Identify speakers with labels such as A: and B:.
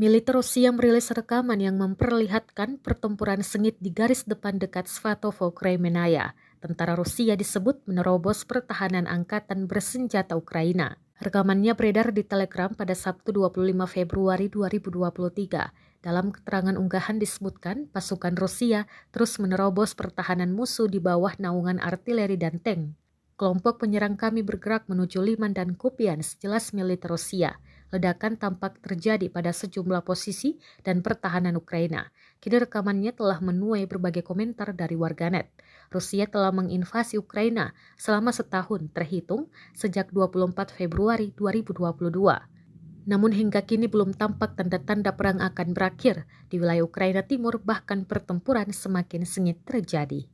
A: Militer Rusia merilis rekaman yang memperlihatkan pertempuran sengit di garis depan dekat Svatovo Kremenaya. Tentara Rusia disebut menerobos pertahanan angkatan bersenjata Ukraina. Rekamannya beredar di Telegram pada Sabtu 25 Februari 2023. Dalam keterangan unggahan disebutkan, pasukan Rusia terus menerobos pertahanan musuh di bawah naungan artileri dan tank. Kelompok penyerang kami bergerak menuju Liman dan Kupian, sejelas militer Rusia. Ledakan tampak terjadi pada sejumlah posisi dan pertahanan Ukraina. Kini rekamannya telah menuai berbagai komentar dari warganet. Rusia telah menginvasi Ukraina selama setahun terhitung sejak 24 Februari 2022. Namun hingga kini belum tampak tanda-tanda perang akan berakhir. Di wilayah Ukraina Timur bahkan pertempuran semakin sengit terjadi.